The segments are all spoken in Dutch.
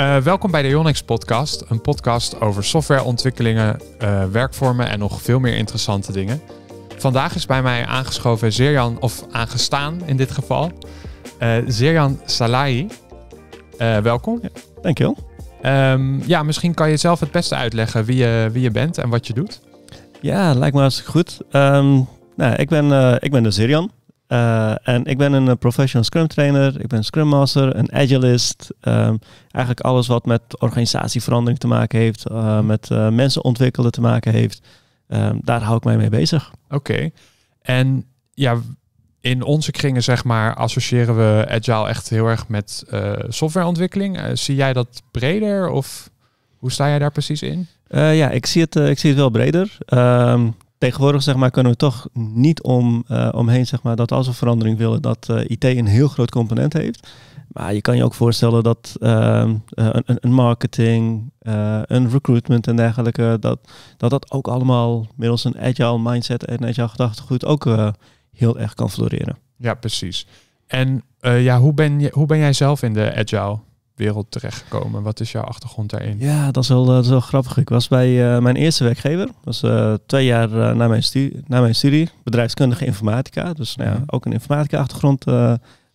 Eh, welkom bij de Ionix Podcast, een podcast over softwareontwikkelingen, eh, werkvormen en nog veel meer interessante dingen. Vandaag is bij mij aangeschoven Zerjan, of aangestaan in dit geval, uh, eh, Salai. welkom. Dankjewel. Ehm, ja, misschien kan je zelf het beste uitleggen wie je, wie je bent en wat je doet. Ja, lijkt me hartstikke goed. Ehm, nou, ik ben, ik ben de Zerjan. Eh, en ik ben een eh, professional scrum trainer, ik ben scrum master, een agilist. Ehm, eigenlijk alles wat met organisatieverandering te maken heeft, eh, mhm. met uh, mensen ontwikkelen te maken heeft. Ehm, daar hou ik mij mee bezig. Oké. En ja, in onze kringen zeg maar associëren we agile echt heel erg met softwareontwikkeling. zie jij dat breder of hoe sta jij daar precies in? ja, ik zie, het, ik zie het wel breder. Ehm, tegenwoordig zeg maar, kunnen we toch niet om, eh, omheen zeg maar, dat als we verandering willen, dat eh, IT een heel groot component heeft. Maar je kan je ook voorstellen dat ehm, eh, een, een, marketing, een recruitment en dergelijke, dat, dat dat ook allemaal middels een agile mindset en agile gedachtegoed ook heel erg kan floreren. Ja, precies. En ja, hoe, ben je, hoe ben jij zelf in de agile? wereld terechtgekomen? Wat is jouw achtergrond daarin? Ja, dat is wel, eh, dat is wel grappig. Ik was bij eh, mijn eerste werkgever. Dat was eh, twee jaar na, mijn studie, na mijn studie. Bedrijfskundige informatica. Dus nou, ja, mhm. ook een informatica achtergrond.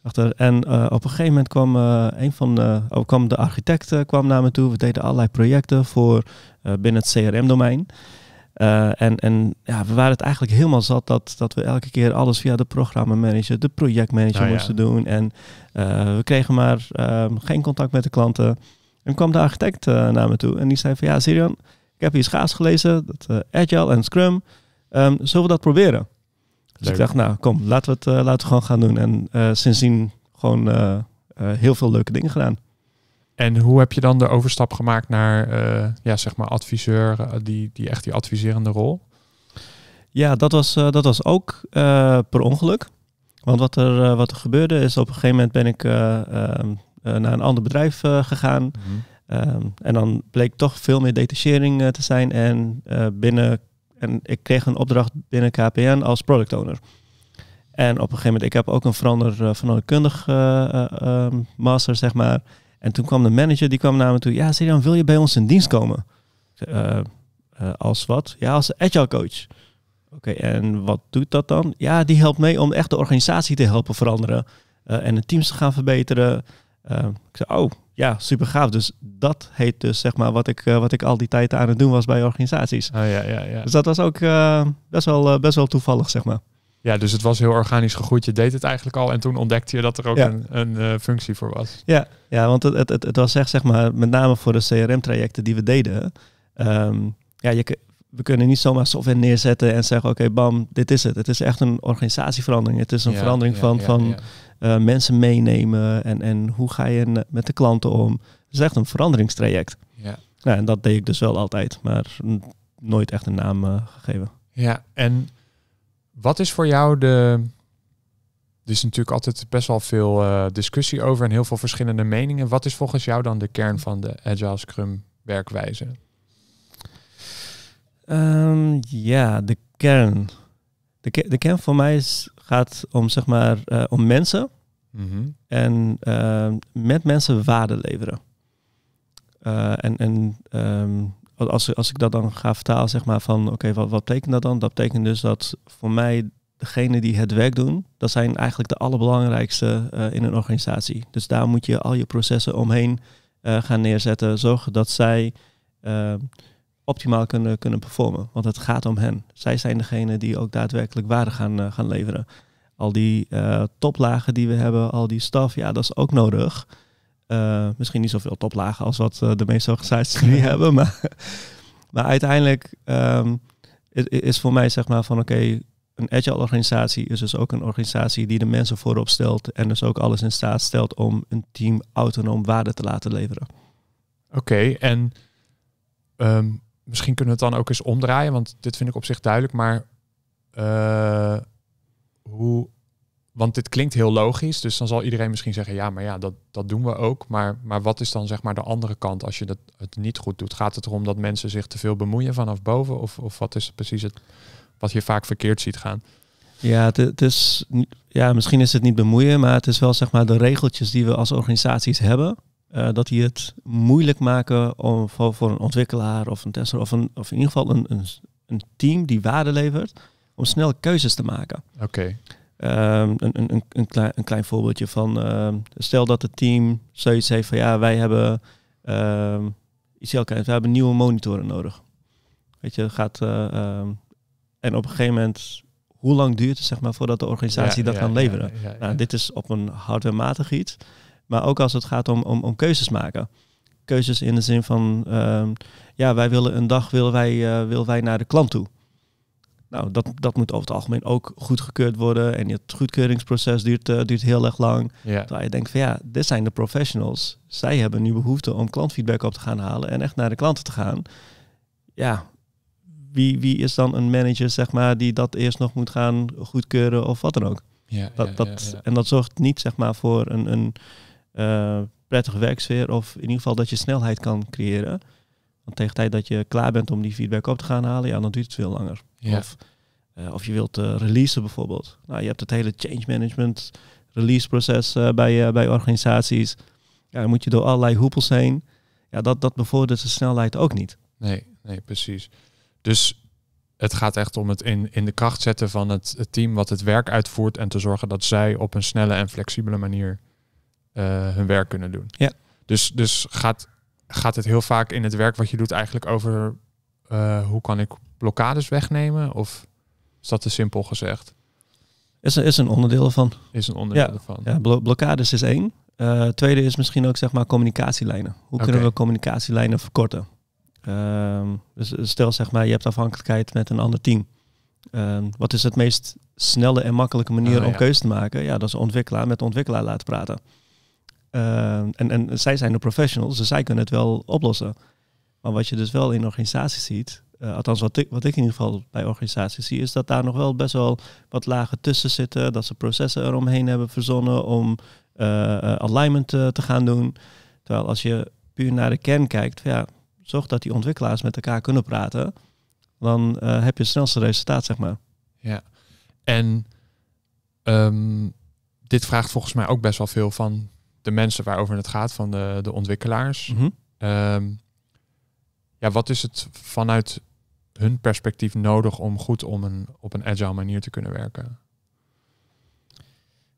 achter. En op een gegeven moment kwam een van de, oh, kwam de kwam naar me toe. We deden allerlei projecten voor binnen het CRM-domein. Eh, en en ja, we waren het eigenlijk helemaal zat dat, dat we elke keer alles via de programmamanager, de projectmanager nou, moesten doen. En eh, we kregen maar ehm, geen contact met de klanten. En kwam de architect eh, naar me toe en die zei van ja, Sirian, ik heb hier schaars gelezen, dat, Agile en Scrum. Ehm, zullen we dat proberen? Dus ik dacht, nou kom, laten we het laten we gewoon gaan doen. En sindsdien gewoon heel veel leuke dingen gedaan. En hoe heb je dan de overstap gemaakt naar eh, ja, zeg maar adviseur, eh, die, die echt die adviserende rol? Ja, dat was, eh, dat was ook per ongeluk. Want wat er, wat er gebeurde is, op een gegeven moment ben ik ehm, naar een ander bedrijf gegaan. Mhm. Ehm, en dan bleek toch veel meer detachering te zijn. En, binnen, en ik kreeg een opdracht binnen KPN als product owner. En op een gegeven moment, ik heb ook een verander, veranderkundig ehm, master, zeg maar. En toen kwam de manager, die kwam naar me toe. Ja, Serjan, wil je bij ons in dienst komen? Eh, eh, als wat? Ja, als agile coach. Oké, en wat doet dat dan? Ja, die helpt mee om echt de organisatie te helpen veranderen. Eh, en de teams te gaan verbeteren. ik zei, oh, ja, super gaaf. Dus dat heet dus zeg maar wat ik, wat ik al die tijd aan het doen was bij organisaties. Ah, ja, ja, ja. Dus dat was ook best, wel, best wel toevallig, zeg maar. Ja, dus het was heel organisch gegroeid. Je deed het eigenlijk al. En toen ontdekte je dat er ook een, een eh, functie voor was. Ja, ja want het, het, het, was echt, zeg maar, met name voor de CRM-trajecten die we deden. Ehm, ja, je, we kunnen niet zomaar software neerzetten en zeggen: oké, bam, dit is het. Het is echt een organisatieverandering. Het is een verandering van, van eh, mensen meenemen en, en hoe ga je met de klanten om. Het is echt een veranderingstraject. Ja. Nou, en dat deed ik dus wel altijd, maar nooit echt een naam eh, gegeven. Ja, en wat is voor jou de. Er is natuurlijk altijd best wel veel eh, discussie over en heel veel verschillende meningen. Wat is volgens jou dan de kern van de Agile Scrum werkwijze? Ehm, ja, de kern. De, de kern voor mij is, gaat om, zeg maar, eh, om mensen mhm. en ehm, met mensen waarde leveren. Eh, en en ehm, als, als ik dat dan ga vertalen, zeg maar van oké, wat, betekent dat dan? Dat betekent dus dat voor mij degenen die het werk doen, dat zijn eigenlijk de allerbelangrijkste eh, in een organisatie. Dus daar moet je al je processen omheen eh, gaan neerzetten. Zorgen dat zij eh, optimaal kunnen, kunnen performen. Want het gaat om hen. Zij zijn degene die ook daadwerkelijk waarde gaan, gaan leveren. Al die toplagen die we hebben, al die staf, ja, dat is ook nodig. Eh, misschien niet zoveel toplagen als wat eh, de meeste organisaties nu hebben. Maar, maar uiteindelijk ehm, is, is, voor mij zeg maar van oké, een agile organisatie is dus ook een organisatie die de mensen voorop stelt en dus ook alles in staat stelt om een team autonoom waarde te laten leveren. Oké, en ehm, misschien kunnen we het dan ook eens omdraaien, want dit vind ik op zich duidelijk, maar eh, hoe want dit klinkt heel logisch, dus dan zal iedereen misschien zeggen, ja, maar ja, dat, dat doen we ook. Maar, maar wat is dan zeg maar de andere kant als je dat, het niet goed doet? Gaat het erom dat mensen zich te veel bemoeien vanaf boven? Of, of wat is precies het, wat je vaak verkeerd ziet gaan? Ja, het is, ja, misschien is het niet bemoeien, maar het is wel zeg maar de regeltjes die we als organisaties hebben. Eh, dat die het moeilijk maken om, voor, voor, een ontwikkelaar of een tester of, een, of in ieder geval een, een, een team die waarde levert, om snel keuzes te maken. Oké. Ehm, een, een, een, klein, een klein voorbeeldje van, ehm, stel dat het team zoiets heeft van ja, wij hebben, iets heel kleins, we hebben nieuwe monitoren nodig. Weet je, gaat, eh, ehm, en op een gegeven moment, hoe lang duurt het zeg maar voordat de organisatie dat kan leveren? nou, dit is op een hardwarematig iets, maar ook als het gaat om, om, om keuzes maken. Keuzes in de zin van, ja, wij willen een dag willen wij, eh, willen wij naar de klant toe. Nou, dat, dat moet over het algemeen ook goedgekeurd worden. En het goedkeuringsproces duurt, eh, duurt heel erg lang. Ja. Terwijl je denkt van ja, dit zijn de professionals. Zij hebben nu behoefte om klantfeedback op te gaan halen en echt naar de klanten te gaan. Ja, wie, wie is dan een manager, zeg maar, die dat eerst nog moet gaan goedkeuren of wat dan ook? Ja, dat, dat, En dat zorgt niet, zeg maar, voor een, een eh, prettige werksfeer of in ieder geval dat je snelheid kan creëren. Want tegen tijd dat je klaar bent om die feedback op te gaan halen, ja, dan duurt het veel langer. Of, eh, of je wilt uh, releasen bijvoorbeeld. Nou, je hebt het hele change management release proces eh, bij, bij organisaties. Ja, dan moet je door allerlei hoepels heen. Ja, dat, dat bevordert de snelheid ook niet. Nee, nee, precies. Dus het gaat echt om het in, in de kracht zetten van het, het team wat het werk uitvoert en te zorgen dat zij op een snelle en flexibele manier hun werk kunnen doen. Ja. Dus, dus gaat gaat het heel vaak in het werk wat je doet eigenlijk over eh, hoe kan ik blokkades wegnemen? Of is dat te simpel gezegd? Is, is een onderdeel van? Is een onderdeel ja. Ja, blokkades is één. Eh, tweede is misschien ook zeg maar communicatielijnen. Hoe kunnen we communicatielijnen verkorten? Ehm, dus, dus stel zeg maar, je hebt afhankelijkheid met een ander team. Ehm, wat is het meest snelle en makkelijke manier ah, om ja. keuze te maken? Ja, dat is ontwikkelaar met ontwikkelaar laten praten. Eh, en, en zij zijn de professionals, dus zij kunnen het wel oplossen. Maar wat je dus wel in organisaties ziet, eh, althans wat ik, wat ik in ieder geval bij organisaties zie, is dat daar nog wel best wel wat lagen tussen zitten. Dat ze processen eromheen hebben verzonnen om eh, alignment te, gaan doen. Terwijl als je puur naar de kern kijkt, ja, zorg dat die ontwikkelaars met elkaar kunnen praten. Dan heb je het snelste resultaat, zeg maar. Ja, en ehm, dit vraagt volgens mij ook best wel veel van de mensen waarover het gaat, van de, de ontwikkelaars. Mhm. Ehm, ja, wat is het vanuit hun perspectief nodig om goed om een, op een agile manier te kunnen werken?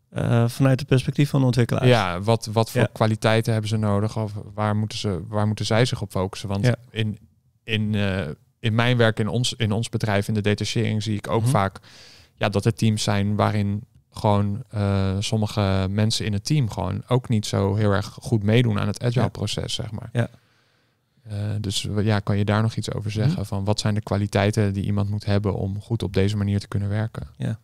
Eh, vanuit het perspectief van de ontwikkelaars. Ja, wat, wat voor kwaliteiten hebben ze nodig? Of waar moeten, ze, waar moeten zij zich op focussen? Want in, in, eh, in mijn werk, in ons, in ons bedrijf, in de detachering, zie ik ook mhm. vaak ja, dat er teams zijn waarin gewoon eh, sommige mensen in het team gewoon ook niet zo heel erg goed meedoen aan het agile proces, zeg maar. Ja. Eh, dus ja, kan je daar nog iets over zeggen? Mhm. Van wat zijn de kwaliteiten die iemand moet hebben om goed op deze manier te kunnen werken? Ja,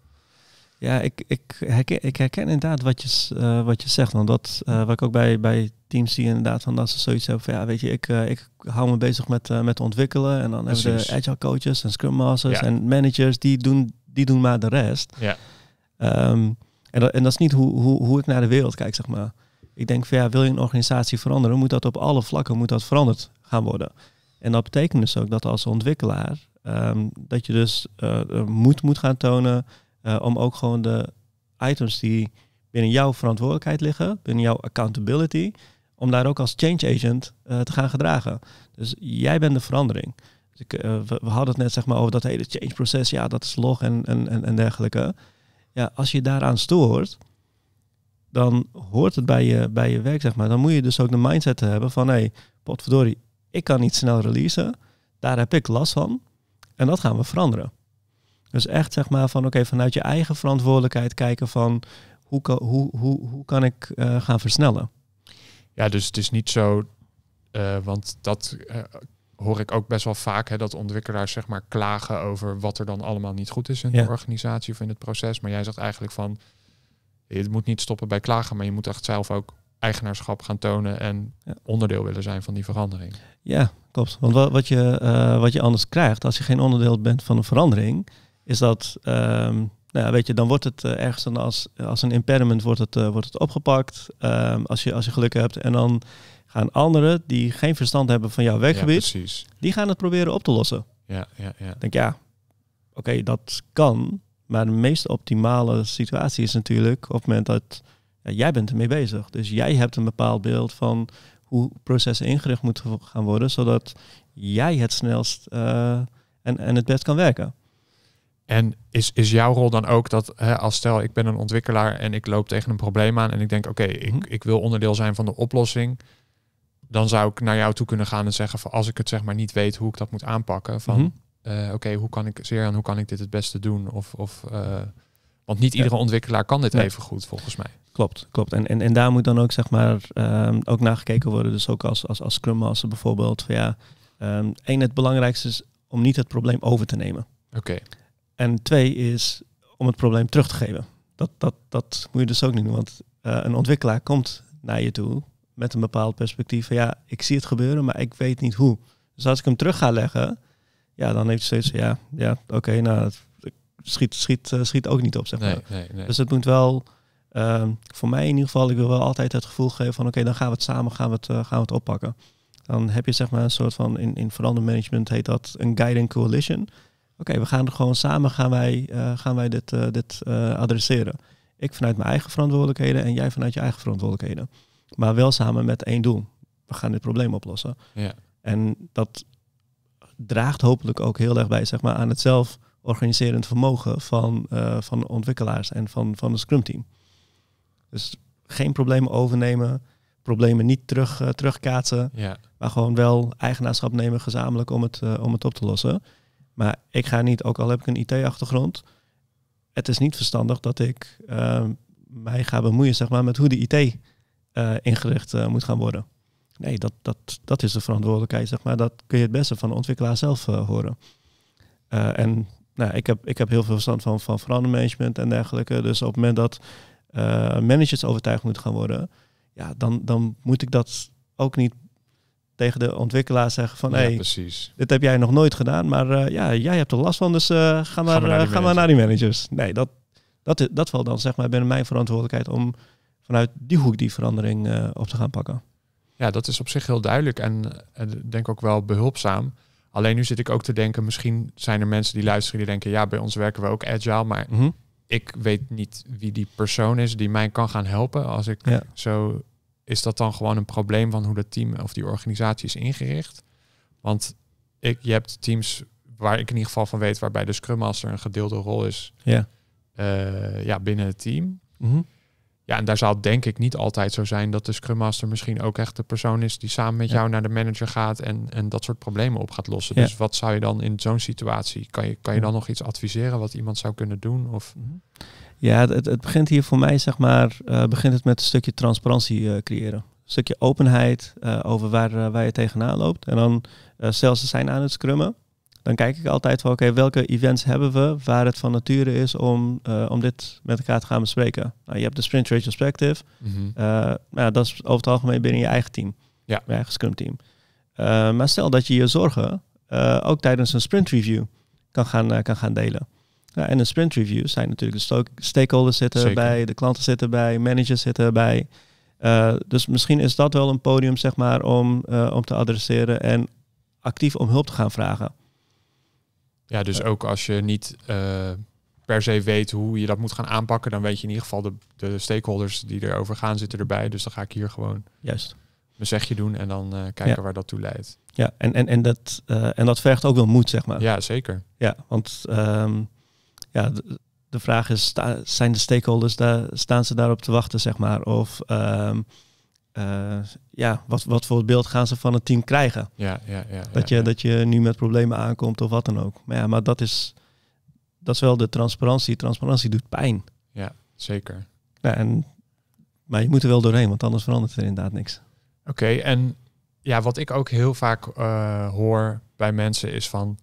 ja ik, ik, herken, ik herken inderdaad wat je, eh, wat je zegt. Want dat wat ik ook bij, bij teams zie inderdaad, van dat ze zoiets hebben van ja, weet je, ik, ik hou me bezig met, met ontwikkelen. En dan hebben de agile coaches en scrum masters en managers, die doen, die doen maar de rest. Ja. Ehm, en, dat, en dat is niet hoe, hoe, hoe ik naar de wereld kijk, zeg maar. Ik denk van ja, wil je een organisatie veranderen, moet dat op alle vlakken moet dat veranderd gaan worden. En dat betekent dus ook dat als ontwikkelaar, ehm, dat je dus eh, eh, moed moet gaan tonen eh, om ook gewoon de items die binnen jouw verantwoordelijkheid liggen, binnen jouw accountability, om daar ook als change agent te gaan gedragen. Dus jij bent de verandering. Dus ik, we, hadden het net zeg maar over dat hele change proces, ja dat is log en, en, en dergelijke. Ja, als je daaraan stoort, dan hoort het bij je, bij je werk, zeg maar. Dan moet je dus ook de mindset hebben van, hé, hey, potverdorie, ik kan niet snel releasen. Daar heb ik last van. En dat gaan we veranderen. Dus echt, zeg maar, van oké, vanuit je eigen verantwoordelijkheid kijken van, hoe, kan, hoe, hoe, hoe kan ik eh, gaan versnellen? Ja, dus het is niet zo, eh, want dat uh, hoor ik ook best wel vaak hè, dat ontwikkelaars zeg maar klagen over wat er dan allemaal niet goed is in de organisatie of in het proces. Maar jij zegt eigenlijk van het moet niet stoppen bij klagen, maar je moet echt zelf ook eigenaarschap gaan tonen en onderdeel willen zijn van die verandering. Ja, klopt. Want wat, je, eh, wat je anders krijgt als je geen onderdeel bent van een verandering, is dat, ehm, nou ja, weet je, dan wordt het eh, ergens dan als, als een impediment wordt het, eh, wordt het opgepakt, ehm, als, je, als je geluk hebt. En dan gaan anderen die geen verstand hebben van jouw werkgebied, die gaan het proberen op te lossen. Ja, ja, ja. Ik denk ja, oké, dat kan. Maar de meest optimale situatie is natuurlijk op het moment dat jij bent ermee bezig. Dus jij hebt een bepaald beeld van hoe processen ingericht moeten gaan worden, zodat jij het snelst eh, en, en het best kan werken. En is, is jouw rol dan ook dat hè, als stel ik ben een ontwikkelaar en ik loop tegen een probleem aan en ik denk oké, ik, mhm. ik wil onderdeel zijn van de oplossing dan zou ik naar jou toe kunnen gaan en zeggen van als ik het zeg maar niet weet hoe ik dat moet aanpakken. Van mhm. eh, oké, hoe kan ik zeer aan hoe kan ik dit het beste doen? Of, of eh, want niet iedere ontwikkelaar kan dit even goed volgens mij. Klopt, klopt. En, en, en daar moet dan ook zeg maar um, ook nagekeken worden. Dus ook als, als, als Scrum Master bijvoorbeeld. Van, ja, um, één, het belangrijkste is om niet het probleem over te nemen. Oké. En twee is om het probleem terug te geven. Dat, dat, dat moet je dus ook niet doen. Want eh, een ontwikkelaar komt naar je toe met een bepaald perspectief van ja, ik zie het gebeuren, maar ik weet niet hoe. Dus als ik hem terug ga leggen, ja, dan heeft hij steeds ja, ja, oké, nou, het schiet, schiet, eh, schiet ook niet op, zeg maar. Dus het moet wel, ehm, voor mij in ieder geval, ik wil wel altijd het gevoel geven van oké, dan gaan we het samen, gaan we het, eh, gaan we het oppakken. Dan heb je zeg maar een soort van, in, in management heet dat een guiding coalition. Oké, we gaan er gewoon samen, gaan wij, eh, gaan wij dit, dit adresseren. Ik vanuit mijn eigen verantwoordelijkheden en jij vanuit je eigen verantwoordelijkheden. Maar wel samen met één doel. We gaan dit probleem oplossen. Ja. En dat draagt hopelijk ook heel erg bij zeg maar, aan het zelforganiserend vermogen van, uh, van ontwikkelaars en van, van het Scrum team. Dus geen problemen overnemen, problemen niet terug, eh, terugkaatsen, maar gewoon wel eigenaarschap nemen gezamenlijk om het, eh, om het op te lossen. Maar ik ga niet, ook al heb ik een IT-achtergrond, het is niet verstandig dat ik mij ga bemoeien zeg maar, met hoe de IT uh, ingericht eh, moet gaan worden. Nee, dat, dat, dat is de verantwoordelijkheid, zeg maar. Dat kun je het beste van de ontwikkelaar zelf eh, horen. en nou, ik, heb, ik heb heel veel verstand van, van management en dergelijke. Dus op het moment dat managers overtuigd moeten gaan worden, ja, dan, dan moet ik dat ook niet tegen de ontwikkelaar zeggen van... Ja, dit heb jij nog nooit gedaan, maar ja, jij hebt er last van, dus ga, gaan maar, maar naar die managers. Nee, dat, dat, dat valt dan zeg maar binnen mijn verantwoordelijkheid om vanuit die hoek die verandering eh, op te gaan pakken. Ja, dat is op zich heel duidelijk en denk ook wel behulpzaam. Alleen nu zit ik ook te denken, misschien zijn er mensen die luisteren die denken, ja, bij ons werken we ook agile, maar mhm. ik weet niet wie die persoon is die mij kan gaan helpen. Als ik zo, is dat dan gewoon een probleem van hoe dat team of die organisatie is ingericht? Want ik, je hebt teams waar ik in ieder geval van weet, waarbij de Scrum Master een gedeelde rol is ja. Eh, ja, binnen het team. Mhm. Ja, en daar zal denk ik niet altijd zo zijn dat de Scrum Master misschien ook echt de persoon is die samen met jou naar de manager gaat en, en dat soort problemen op gaat lossen. Dus wat zou je dan in zo'n situatie, kan je, kan je dan nog iets adviseren wat iemand zou kunnen doen? Of... Ja, het, het begint hier voor mij, zeg maar, eh, begint het met een stukje transparantie uh, creëren stukje openheid eh, over waar, waar je tegenaan loopt. En dan zelfs ze zijn aan het scrummen dan kijk ik altijd van oké, welke events hebben we waar het van nature is om, eh, om dit met elkaar te gaan bespreken. Nou, je hebt de Sprint Retrospective. Mm nou, eh, dat is over het algemeen binnen je eigen team, ja. je eigen Scrum team. Eh, maar stel dat je je zorgen ook tijdens een sprint review kan gaan, kan gaan delen. en een sprint review zijn natuurlijk de stakeholders zitten Zeker. bij, de klanten zitten bij, managers zitten bij. dus misschien is dat wel een podium zeg maar, om, om te adresseren en actief om hulp te gaan vragen. Ja, dus ook als je niet eh, per se weet hoe je dat moet gaan aanpakken, dan weet je in ieder geval de, de stakeholders die erover gaan zitten erbij. Dus dan ga ik hier gewoon Juist. mijn zegje doen en dan eh, kijken waar dat toe leidt. Ja, en, en, en, dat, eh, en dat vergt ook wel moed, zeg maar. Ja, zeker. Ja, want ehm, ja, de, vraag is, sta, zijn de stakeholders daar, staan ze daarop te wachten, zeg maar? Of ehm, eh, ja, wat, wat voor beeld gaan ze van het team krijgen? Ja, ja, ja, dat, je, dat je nu met problemen aankomt of wat dan ook. Maar ja, maar dat is, dat is wel de transparantie. Transparantie doet pijn. Ja, zeker. en, maar je moet er wel doorheen, want anders verandert er inderdaad niks. Oké, en ja, wat ik ook heel vaak eh, hoor bij mensen is van...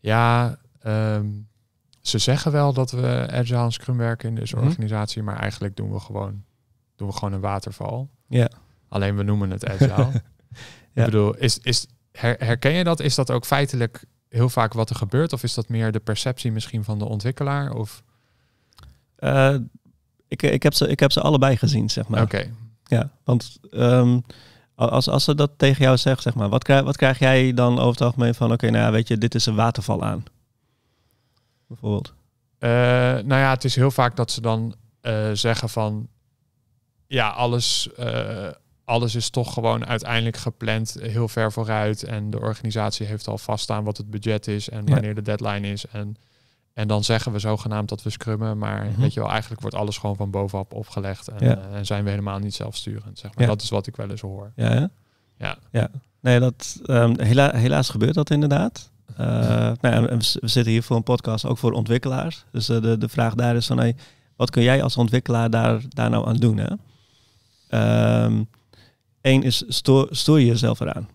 Ja, ehm, ze zeggen wel dat we agile scrum werken in deze mhm. organisatie, maar eigenlijk doen we gewoon doen we gewoon een waterval. Ja. Alleen we noemen het agile. Ik bedoel, is, is, herken je dat? Is dat ook feitelijk heel vaak wat er gebeurt? Of is dat meer de perceptie misschien van de ontwikkelaar? Of... Eh, ik, ik, heb ze, ik heb ze allebei gezien, zeg maar. Oké. Ja, want ehm, als, als ze dat tegen jou zegt, zeg maar, wat krijg, wat krijg jij dan over het algemeen van, oké, nou ja, weet je, dit is een waterval aan? Bijvoorbeeld. Eh, nou ja, het is heel vaak dat ze dan eh, zeggen van, ja, alles, eh, alles is toch gewoon uiteindelijk gepland eh, heel ver vooruit. En de organisatie heeft al vaststaan wat het budget is en wanneer de deadline is. En, en dan zeggen we zogenaamd dat we scrummen. Maar mhm. weet je wel, eigenlijk wordt alles gewoon van bovenop opgelegd. Eh, en, zijn we helemaal niet zelfsturend. Zeg maar. Dat is wat ik wel eens hoor. Ja, ja. ja. nee, dat, ehm, helaas gebeurt dat inderdaad. Uh, nou ja, we, zitten hier voor een podcast ook voor ontwikkelaars. Dus de, de vraag daar is van, wat kun jij als ontwikkelaar daar, daar nou aan doen? Hè? Um, ehm, Eén is, stoor, je jezelf eraan.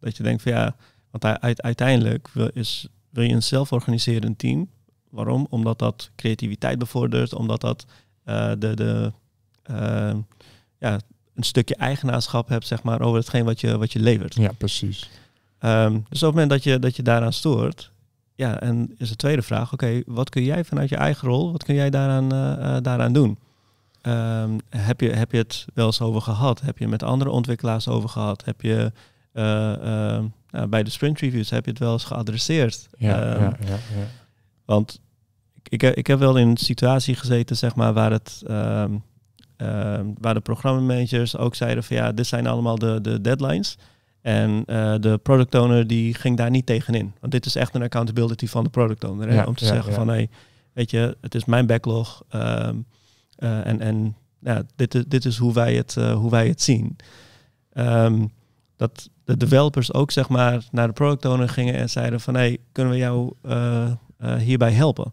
Dat je denkt van ja, want uiteindelijk wil, is, wil je een zelforganiserend team. Waarom? Omdat dat creativiteit bevordert, omdat dat eh, de, de, ehm, ja, een stukje eigenaarschap hebt zeg maar, over hetgeen wat je, wat je levert. Ja, precies. Ehm, dus op het moment dat je, dat je daaraan stoort, ja, en is de tweede vraag, oké, wat kun jij vanuit je eigen rol, wat kun jij daaraan, eh, eh, daaraan doen? Ehm, heb, je, heb je het wel eens over gehad? Heb je met andere ontwikkelaars over gehad? Heb je eh, ehm, nou, bij de sprint reviews heb je het wel eens geadresseerd? Ja, ehm, ja, ja, ja, Want ik, ik heb wel in een situatie gezeten, zeg maar, waar het. waar de programmamanagers ook zeiden van ja, dit zijn allemaal de, de deadlines. En eh, de product owner die ging daar niet tegen in Want dit is echt een accountability van de product owner. om te zeggen van hé, hey, weet je, het is mijn backlog. Eh, en ja, dit, dit is hoe wij het, eh, hoe wij het zien. Ehm, dat de developers ook zeg maar naar de product owner gingen en zeiden van hey, kunnen we jou eh, hierbij helpen?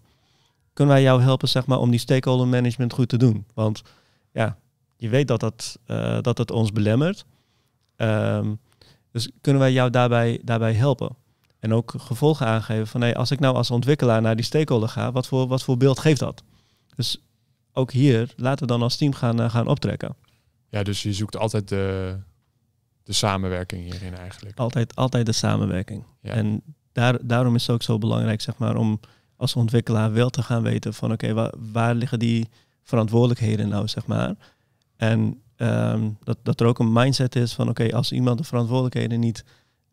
Kunnen wij jou helpen zeg maar, om die stakeholder management goed te doen? Want ja, je weet dat dat, dat, ons belemmert. Ehm, dus kunnen wij jou daarbij, daarbij helpen? En ook gevolgen aangeven van hey, als ik nou als ontwikkelaar naar die stakeholder ga, wat voor, wat voor beeld geeft dat? Dus ook hier, laten we dan als team gaan, eh, gaan optrekken. Ja, dus je zoekt altijd de, de samenwerking hierin eigenlijk. Altijd, altijd de samenwerking. En daar, daarom is het ook zo belangrijk, zeg maar, om als ontwikkelaar wel te gaan weten van oké, waar, waar, liggen die verantwoordelijkheden nou, zeg maar. En ehm, dat, dat er ook een mindset is van oké, als iemand de verantwoordelijkheden niet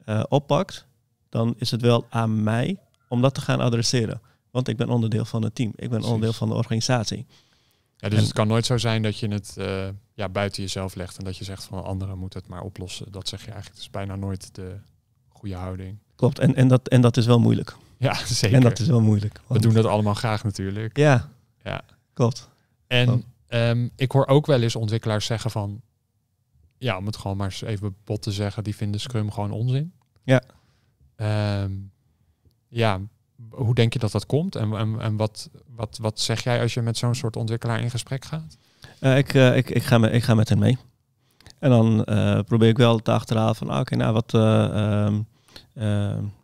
eh, oppakt, dan is het wel aan mij om dat te gaan adresseren. Want ik ben onderdeel van het team, ik ben onderdeel van de organisatie dus het kan nooit zo zijn dat je het eh, ja, buiten jezelf legt en dat je zegt van anderen moet het maar oplossen. Dat zeg je eigenlijk. het is dus bijna nooit de goede houding. Klopt, en, en, dat, en dat is wel moeilijk. Ja, zeker. En dat is wel moeilijk. We doen dat allemaal graag natuurlijk. Ja, ja. klopt. En ehm, ik hoor ook wel eens ontwikkelaars zeggen van, ja, om het gewoon maar eens even bot te zeggen, die vinden Scrum gewoon onzin. Ja. Ehm, ja, hoe denk je dat dat komt? En, en, wat, wat, wat zeg jij als je met zo'n soort ontwikkelaar in gesprek gaat? Eh, ik, eh, ik, ik, ga ik ga met hen mee. En dan eh, probeer ik wel te achterhalen van, ah, oké, nou, wat, ehm,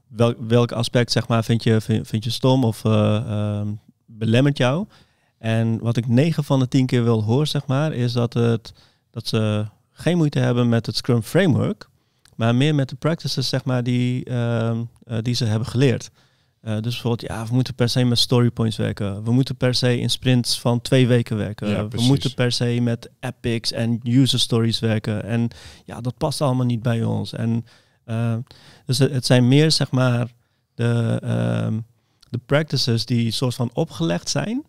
welk, welk aspect zeg maar, vind, je, vind, je stom of ehm, belemmert jou? En wat ik 9 van de 10 keer wil horen, zeg maar, is dat, het, dat ze geen moeite hebben met het Scrum Framework, maar meer met de practices zeg maar, die, ehm, die ze hebben geleerd. Eh, dus bijvoorbeeld, ja, we moeten per se met storypoints werken. We moeten per se in sprints van twee weken werken. we moeten per se met epics en user stories werken. En ja, dat past allemaal niet bij ons. En, eh, dus het, zijn meer, zeg maar, de, ehm, de practices die soort van opgelegd zijn.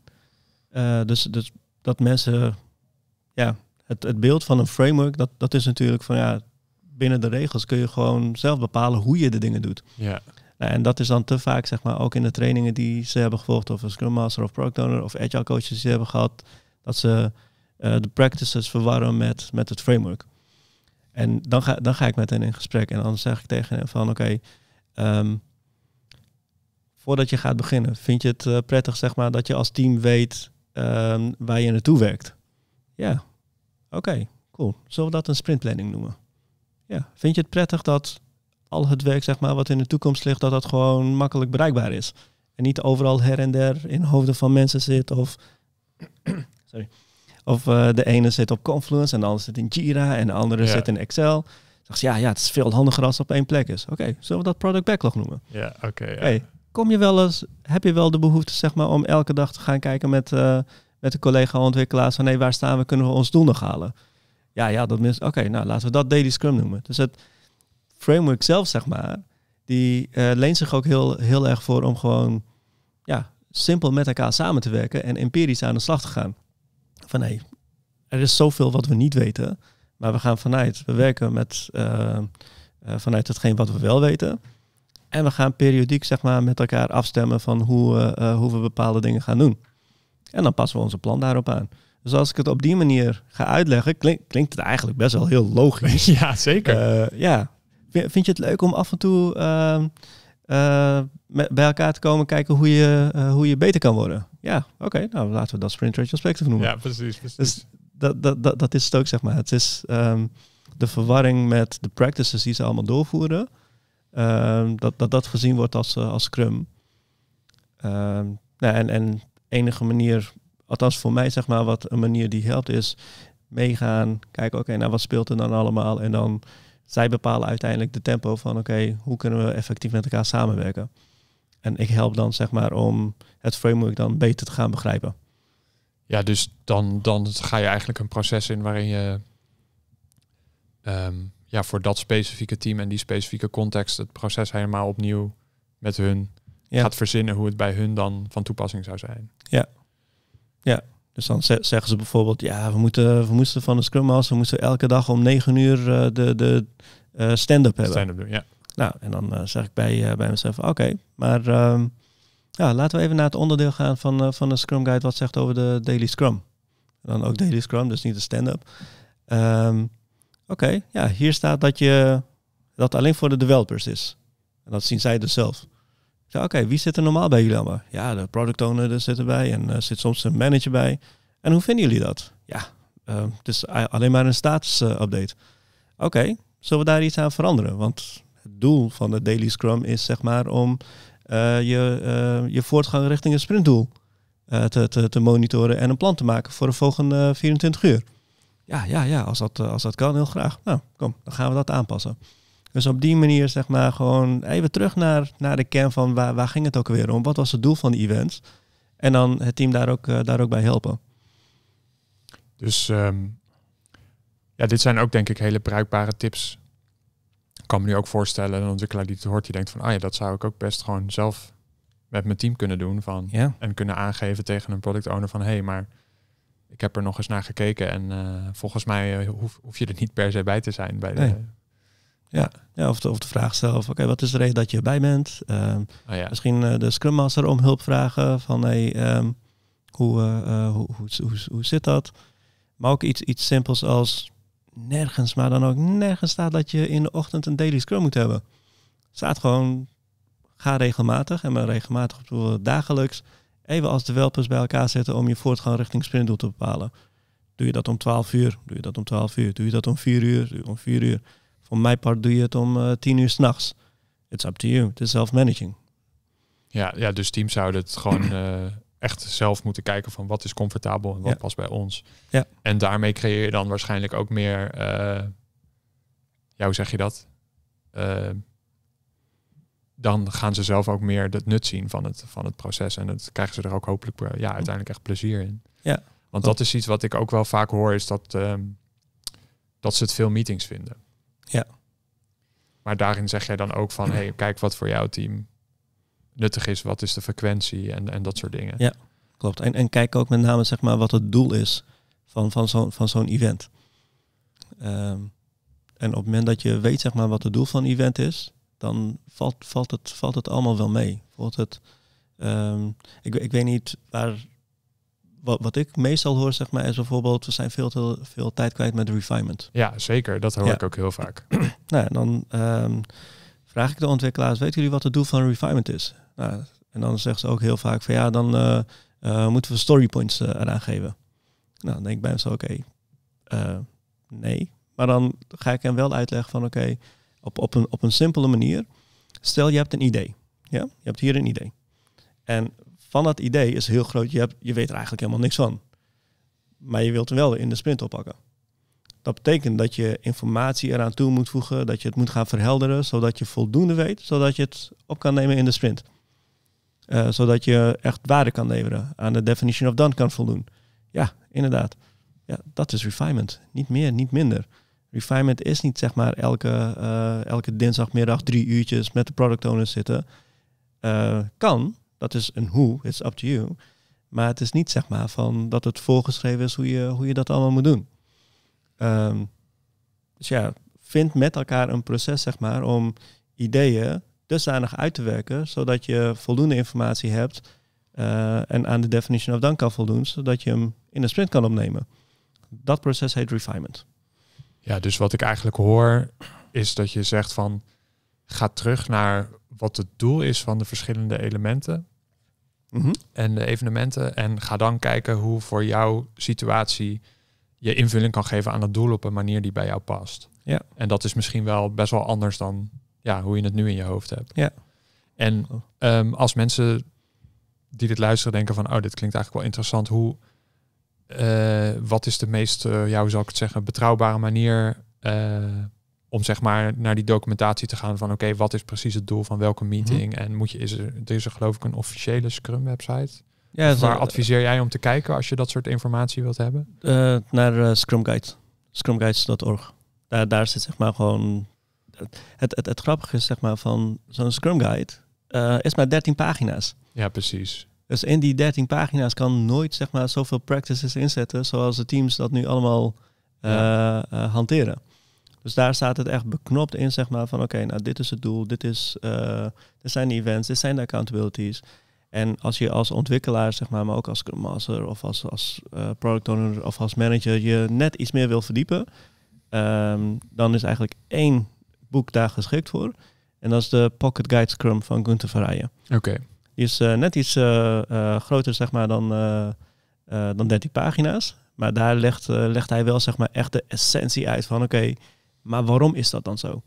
Eh, dus, dus dat mensen, ja, het, het beeld van een framework, dat, dat is natuurlijk van ja, binnen de regels kun je gewoon zelf bepalen hoe je de dingen doet. Ja. Nou, en dat is dan te vaak, zeg maar, ook in de trainingen die ze hebben gevolgd, of een Scrum Master of Product Owner of Agile coaches die ze hebben gehad, dat ze eh, de practices verwarren met, met het framework. En dan ga, dan ga ik met hen in gesprek en dan zeg ik tegen hen van oké, ehm, voordat je gaat beginnen, vind je het eh, prettig zeg maar dat je als team weet ehm, waar je naartoe werkt? Ja, oké, cool. Zullen we dat een sprintplanning noemen? Ja, vind je het prettig dat al het werk zeg maar, wat in de toekomst ligt, dat dat gewoon makkelijk bereikbaar is. En niet overal her en der in hoofden van mensen zit. Of, sorry. of eh, de ene zit op Confluence en de andere zit in Jira en de andere zit in Excel. zegs ja, ja, het is veel handiger als het op één plek is. Oké, zullen we dat product backlog noemen? Ja, oké. ja. hey, kom je wel eens, heb je wel de behoefte zeg maar, om elke dag te gaan kijken met, uh, met de collega-ontwikkelaars van nee waar staan we, kunnen we ons doel nog halen? Ja, ja, dat mis. Oké, nou laten we dat daily scrum noemen. Dus het, framework zelf, zeg maar, die eh, leent zich ook heel, heel erg voor om gewoon ja, simpel met elkaar samen te werken en empirisch aan de slag te gaan. Van hé, er is zoveel wat we niet weten, maar we gaan vanuit. We werken met, eh, eh, vanuit hetgeen wat we wel weten. En we gaan periodiek zeg maar, met elkaar afstemmen van hoe, hoe we bepaalde dingen gaan doen. En dan passen we onze plan daarop aan. Dus als ik het op die manier ga uitleggen, klinkt het eigenlijk best wel heel logisch. Ja, zeker. ja, Vind je het leuk om af en toe ehm, eh, bij elkaar te komen kijken hoe je, eh, hoe je beter kan worden? Ja, oké, nou laten we dat sprint retrospective noemen. Ja, precies. precies. Dus dat, dat, dat, dat is het ook, zeg maar. Het is ehm, de verwarring met de practices die ze allemaal doorvoeren, ehm, dat, dat dat gezien wordt als, eh, als scrum. nou, en, en enige manier, althans voor mij zeg maar, wat een manier die helpt is meegaan, kijken oké, nou wat speelt er dan allemaal en dan zij bepalen uiteindelijk de tempo van oké, hoe kunnen we effectief met elkaar samenwerken. En ik help dan zeg maar om het framework dan beter te gaan begrijpen. Ja, dus dan, dan ga je eigenlijk een proces in waarin je ehm, ja, voor dat specifieke team en die specifieke context het proces helemaal opnieuw met hun gaat verzinnen hoe het bij hun dan van toepassing zou zijn. Ja, ja. Dus dan zeggen ze bijvoorbeeld, ja, we, moeten, we moesten van de Scrum Master moesten elke dag om 9 uur eh, de, de eh, stand-up hebben. Stand-up doen, ja. Nou, en dan eh, zeg ik bij, bij mezelf, oké, maar ehm, ja, laten we even naar het onderdeel gaan van, van de Scrum Guide, wat zegt over de Daily Scrum. dan ook Daily Scrum, dus niet de stand-up. Ehm, oké, ja, hier staat dat je dat alleen voor de developers is. En dat zien zij dus zelf zei, oké, wie zit er normaal bij jullie allemaal? Ja, de product owner er zit erbij en er eh, zit soms een manager bij. En hoe vinden jullie dat? Ja, ehm, het is alleen maar een status update. Oké, zullen we daar iets aan veranderen? Want het doel van de Daily Scrum is zeg maar om eh, je, eh, je voortgang richting het sprintdoel te, te, te, monitoren en een plan te maken voor de volgende 24 uur. Ja, ja, ja, als dat, als dat kan, heel graag. Nou, kom, dan gaan we dat aanpassen. Dus op die manier zeg maar gewoon even terug naar, naar de kern van waar, waar ging het ook weer om? Wat was het doel van de events? En dan het team daar ook, eh, daar ook bij helpen. Dus ehm, ja, dit zijn ook denk ik hele bruikbare tips. Ik kan me nu ook voorstellen, een ontwikkelaar die het hoort, die denkt van, ah ja, dat zou ik ook best gewoon zelf met mijn team kunnen doen. Van, En kunnen aangeven tegen een product owner van, hé, hey, maar ik heb er nog eens naar gekeken en eh, volgens mij eh, hoef, je er niet per se bij te zijn bij de, ja, ja of, de, of de vraag zelf, oké, wat is de reden dat je erbij bent? Ehm, oh ja. Misschien eh, de Scrum Master om hulp vragen van hey, ehm, eh, eh, hoe, hoe, hoe, hoe, hoe, zit dat? Maar ook iets, iets simpels als nergens, maar dan ook nergens staat dat je in de ochtend een daily scrum moet hebben. Staat gewoon, ga regelmatig en maar regelmatig op dagelijks even als developers bij elkaar zetten om je voortgang richting sprintdoel te bepalen. Doe je dat om 12 uur? Doe je dat om 12 uur? Doe je dat om 4 uur? Doe je om 4 uur? Van mijn part doe je het om eh, tien uur s'nachts. It's up to you. Het is self-managing. Ja, ja, dus teams zouden het gewoon eh, echt zelf moeten kijken van wat is comfortabel en wat past bij ons. Ja. En daarmee creëer je dan waarschijnlijk ook meer, uh, ja, hoe zeg je dat? dan gaan ze zelf ook meer het nut zien van het, van het proces. En dat krijgen ze er ook hopelijk ja, uiteindelijk echt plezier in. Ja. Want dat is iets wat ik ook wel vaak hoor, is dat, ehm, dat ze het veel meetings vinden. Ja. Maar daarin zeg jij dan ook van, hey, kijk wat voor jouw team nuttig is. Wat is de frequentie en, en dat soort dingen. Ja, klopt. En, en kijk ook met name zeg maar, wat het doel is van, van zo'n van zo'n event. Ehm, en op het moment dat je weet zeg maar, wat het doel van een event is, dan valt, valt, het, valt het allemaal wel mee. het, um, ik, ik weet niet waar wat, wat ik meestal hoor, zeg maar, is bijvoorbeeld, we zijn veel te veel tijd kwijt met de refinement. Ja, zeker. Dat hoor ik ook heel vaak. nou, dan ehm, vraag ik de ontwikkelaars, weten jullie wat het doel van refinement is? Nou, en dan zeggen ze ook heel vaak van ja, dan eh, eh, moeten we story points eh, eraan geven. Nou, dan denk ik bij mezelf, oké, nee. Maar dan ga ik hem wel uitleggen van oké, op, op, een, op een simpele manier. Stel je hebt een idee. Ja? Je hebt hier een idee. En van dat idee is heel groot. Je, hebt, je weet er eigenlijk helemaal niks van. Maar je wilt er wel in de sprint oppakken. Dat betekent dat je informatie eraan toe moet voegen, dat je het moet gaan verhelderen, zodat je voldoende weet, zodat je het op kan nemen in de sprint. Eh, zodat je echt waarde kan leveren, aan de definition of done kan voldoen. Ja, inderdaad. Ja, dat is refinement. Niet meer, niet minder. Refinement is niet zeg maar elke, eh, elke dinsdagmiddag drie uurtjes met de product owners zitten. Eh, kan, dat is een hoe, it's up to you. Maar het is niet zeg maar van dat het voorgeschreven is hoe je, hoe je dat allemaal moet doen. Ehm, dus ja, vind met elkaar een proces zeg maar om ideeën dusdanig uit te werken, zodat je voldoende informatie hebt eh, en aan de definition of done kan voldoen, zodat je hem in een sprint kan opnemen. Dat proces heet refinement. Ja, dus wat ik eigenlijk hoor is dat je zegt van ga terug naar wat het doel is van de verschillende elementen mm en de eh, evenementen. En ga dan kijken hoe voor jouw situatie je invulling kan geven aan het doel op een manier die bij jou past. Ja. En dat is misschien wel best wel anders dan ja, hoe je het nu in je hoofd hebt. Ja. En oh. ehm, als mensen die dit luisteren denken van, oh, dit klinkt eigenlijk wel interessant. Hoe, eh, wat is de meest, eh, jou zou ik het zeggen, betrouwbare manier om zeg maar naar die documentatie te gaan van oké, wat is precies het doel van welke meeting? Mhm. En moet je, is er, er is er geloof ik een officiële Scrum website. Ja, waar eh, adviseer jij om te kijken als je dat soort informatie wilt hebben? Eh, naar eh, Scrum Guide, Scrumguides.org. Daar, daar zit zeg maar gewoon. Het, het, het grappige is zeg maar van zo'n Scrum Guide is maar 13 pagina's. Ja, precies. Dus in die 13 pagina's kan nooit zeg maar zoveel practices inzetten zoals de teams dat nu allemaal hanteren. Dus daar staat het echt beknopt in, zeg maar, van oké, nou dit is het doel, dit, is, uh, zijn de events, dit zijn de accountabilities. En als je als ontwikkelaar, zeg maar, maar ook als Scrum Master of als, als eh, product owner of als manager je net iets meer wil verdiepen, ehm, dan is eigenlijk één boek daar geschikt voor. En dat is de Pocket Guide Scrum van Gunther Verheijen. Oké. Die is eh, net iets groter, zeg maar, dan, dan 13 pagina's. Maar daar legt, legt hij wel, zeg maar, echt de essentie uit van oké, maar waarom is dat dan zo?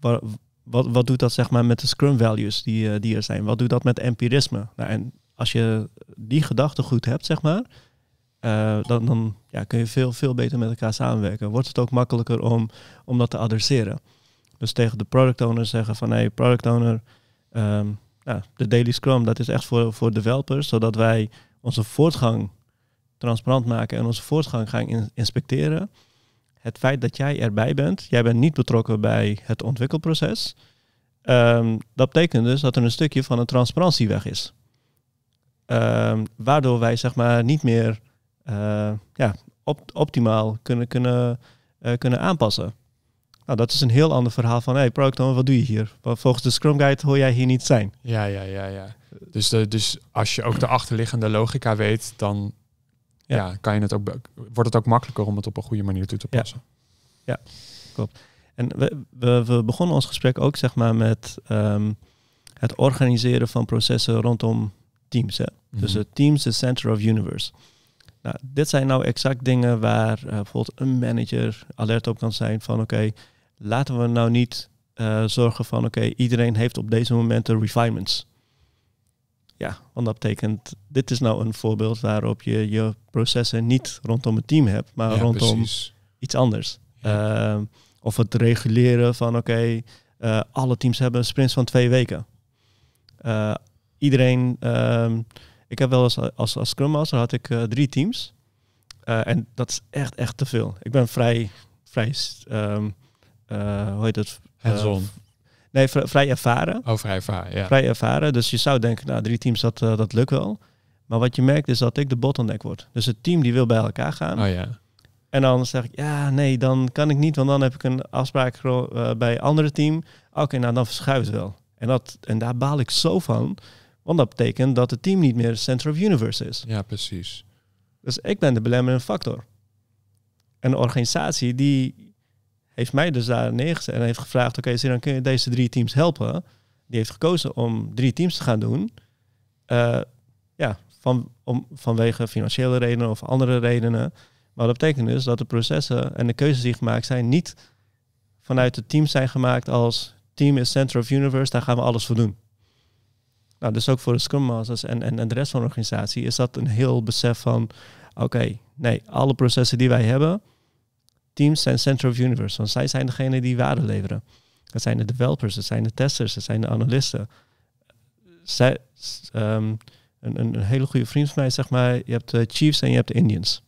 Wat, wat, wat doet dat zeg maar met de scrum values die, eh, die er zijn? Wat doet dat met empirisme? Nou, en als je die gedachte goed hebt, zeg maar, eh, dan, dan ja, kun je veel, veel beter met elkaar samenwerken. Wordt het ook makkelijker om, om dat te adresseren. Dus tegen de product owner zeggen van hé, hey, product owner, ehm, nou, de daily scrum, dat is echt voor, voor developers, zodat wij onze voortgang transparant maken en onze voortgang gaan inspecteren het feit dat jij erbij bent, jij bent niet betrokken bij het ontwikkelproces. Ehm, dat betekent dus dat er een stukje van de transparantie weg is. Ehm, waardoor wij zeg maar niet meer eh, ja, optimaal kunnen, kunnen, eh, kunnen aanpassen. Nou, dat is een heel ander verhaal van, hey product wat doe je hier? Volgens de Scrum Guide hoor jij hier niet zijn. Ja, ja, ja, ja. Dus, dus als je ook de achterliggende logica weet, dan ja. kan je het ook, wordt het ook makkelijker om het op een goede manier toe te passen. Ja, klopt. En we, we, begonnen ons gesprek ook zeg maar, met ehm, het organiseren van processen rondom teams. Hè? Dus mhm. het teams, the center of universe. Nou, dit zijn nou exact dingen waar eh, bijvoorbeeld een manager alert op kan zijn van oké, laten we nou niet eh, zorgen van oké, iedereen heeft op deze momenten refinements. Ja, want dat betekent, dit is nou een voorbeeld waarop je je processen niet rondom het team hebt, maar rondom iets anders. Ehm, of het reguleren van, oké, eh, alle teams hebben sprints sprint van twee weken. Eh, iedereen, ehm, ik heb wel eens als, als Scrum Master had ik eh, drie teams. en dat is echt, echt te veel. Ik ben vrij, vrij ehm, hoe heet het? hands Nee, vrij ervaren. Oh, vrij ervaren, ja. Vrij ervaren. Dus je zou denken, nou, drie teams, dat, eh, dat lukt wel. Maar wat je merkt is dat ik de bottleneck word. Dus het team die wil bij elkaar gaan. Oh ja. En dan zeg ik, ja, nee, dan kan ik niet, want dan heb ik een afspraak eh, bij een andere team. Oké, nou dan verschuift wel. En, dat, en daar baal ik zo van, want dat betekent dat het team niet meer center of universe is. Ja, precies. Dus ik ben de belemmerende factor. Een organisatie die heeft mij dus daar neergezet en heeft gevraagd: Oké, zie dan kun je deze drie teams helpen? Die heeft gekozen om drie teams te gaan doen. Eh, ja, van, om, vanwege financiële redenen of andere redenen. Maar dat betekent dus dat de processen en de keuzes die gemaakt zijn, niet vanuit het team zijn gemaakt als team is Center of Universe, daar gaan we alles voor doen. Nou, dus ook voor de Scrum Masters en, en, de rest van de organisatie is dat een heel besef van, oké, nee, alle processen die wij hebben, teams zijn center of universe. Want zij zijn degene die waarde leveren. Dat zijn de developers, dat zijn de testers, dat zijn de analisten. Zij, ehm, een, een, hele goede vriend van mij zeg maar, je hebt de eh, Chiefs en je hebt de Indians.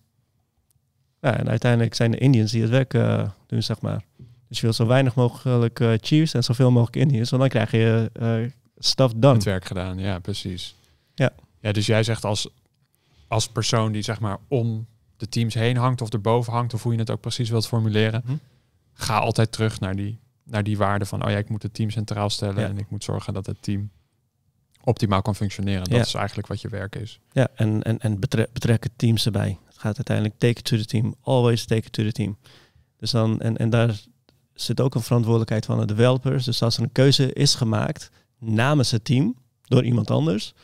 Ja, en uiteindelijk zijn de Indians die het werk eh, doen, zeg maar. Dus je wil zo weinig mogelijk eh, Chiefs en zoveel mogelijk Indians, want dan krijg je uh, stuff done. Het werk gedaan, ja, precies. Ja. ja dus jij zegt als, als persoon die zeg maar om de teams heen hangt of erboven hangt, of hoe je het ook precies wilt formuleren, mhm. ga altijd terug naar die, naar die waarde van, oh ja, ik moet het team centraal stellen en ik moet zorgen dat het team optimaal kan functioneren. Dat is eigenlijk wat je werk is. Ja, en, en, en betre betrekken teams erbij. Het gaat uiteindelijk take to the team, always take to the team. Dus dan, en, en daar zit ook een verantwoordelijkheid van de developers. Dus als er een keuze is gemaakt namens het team door iemand anders,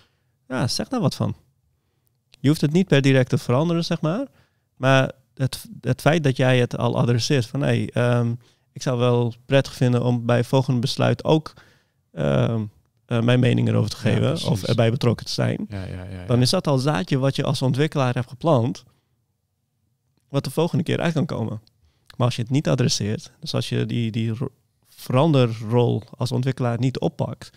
ja, zeg daar wat van. Je hoeft het niet per direct te veranderen, zeg maar. Maar het, het feit dat jij het al adresseert van hé, ehm, ik zou wel prettig vinden om bij volgend besluit ook ehm, eh, mijn mening erover te geven of erbij betrokken te zijn, ja, ja, dan is dat al zaadje wat je als ontwikkelaar hebt geplant, wat de volgende keer uit kan komen. Maar als je het niet adresseert, dus als je die, die veranderrol als ontwikkelaar niet oppakt,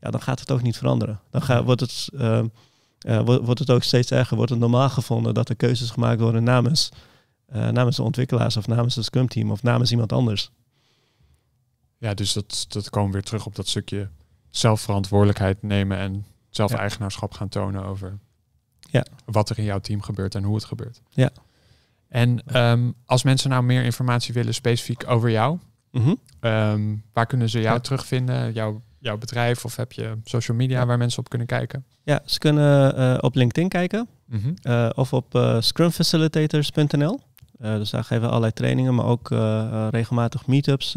ja, dan gaat het ook niet veranderen. Dan gaat, wordt het. Ehm, eh, wordt, het ook steeds erger. Wordt het normaal gevonden dat er keuzes gemaakt worden namens, eh, namens de ontwikkelaars of namens het Scrum team of namens iemand anders. Ja, dus dat, dat komen we weer terug op dat stukje zelfverantwoordelijkheid nemen en zelf eigenaarschap gaan tonen over ja. wat er in jouw team gebeurt en hoe het gebeurt. Ja. En ehm, als mensen nou meer informatie willen specifiek over jou, mhm. ehm, waar kunnen ze jou terugvinden, jouw jouw bedrijf of heb je social media waar mensen op kunnen kijken? Ja, ze kunnen eh, op LinkedIn kijken mhm. eh, of op eh, scrumfacilitators.nl. dus daar geven we allerlei trainingen, maar ook regelmatig meetups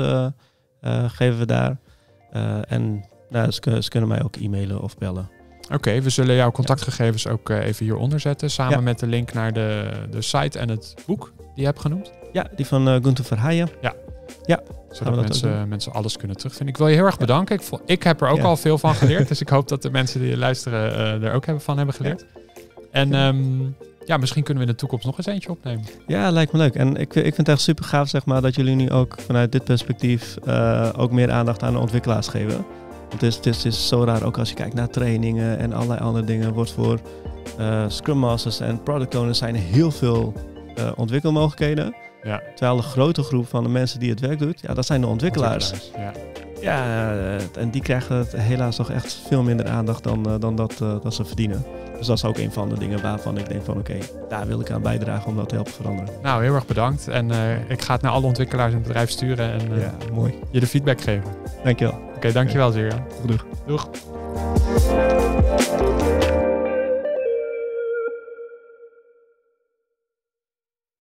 geven we daar. en nou, ze, kunnen mij ook e-mailen of bellen. Oké, we zullen jouw contactgegevens ook even hieronder zetten. Samen met de link naar de, de site en het boek die je hebt genoemd. Ja, die van Gunther Verheijen. Ja, ja. Zodat mensen, mensen alles kunnen terugvinden. Ik wil je heel erg bedanken. Ik, voel, ik heb er ook al veel van geleerd. dus ik hoop dat de mensen die luisteren uh, er ook hebben, van hebben geleerd. En ehm, ja, misschien kunnen we in de toekomst nog eens eentje opnemen. Ja, lijkt me leuk. En ik, ik vind het echt super gaaf zeg maar, dat jullie nu ook vanuit dit perspectief eh, ook meer aandacht aan de ontwikkelaars geven. Want het is, is, zo raar ook als je kijkt naar trainingen en allerlei andere dingen. Wordt voor uh, Scrum Masters en Product Owners zijn heel veel ontwikkelmogelijkheden. Ja. Terwijl de grote groep van de mensen die het werk doet, ja, dat zijn de ontwikkelaars. ja. ja, eh, en die krijgen het helaas toch echt veel minder aandacht dan, eh, dan dat, eh, dat ze verdienen. Dus dat is ook een van de dingen waarvan ik denk van oké, daar wil ik aan bijdragen om dat te helpen veranderen. Nou, heel erg bedankt. En ik ga het naar alle ontwikkelaars in het bedrijf sturen en ja, mooi. je de feedback geven. Dankjewel. Oké, okay, dankjewel okay. Zeer. Doeg. Doeg.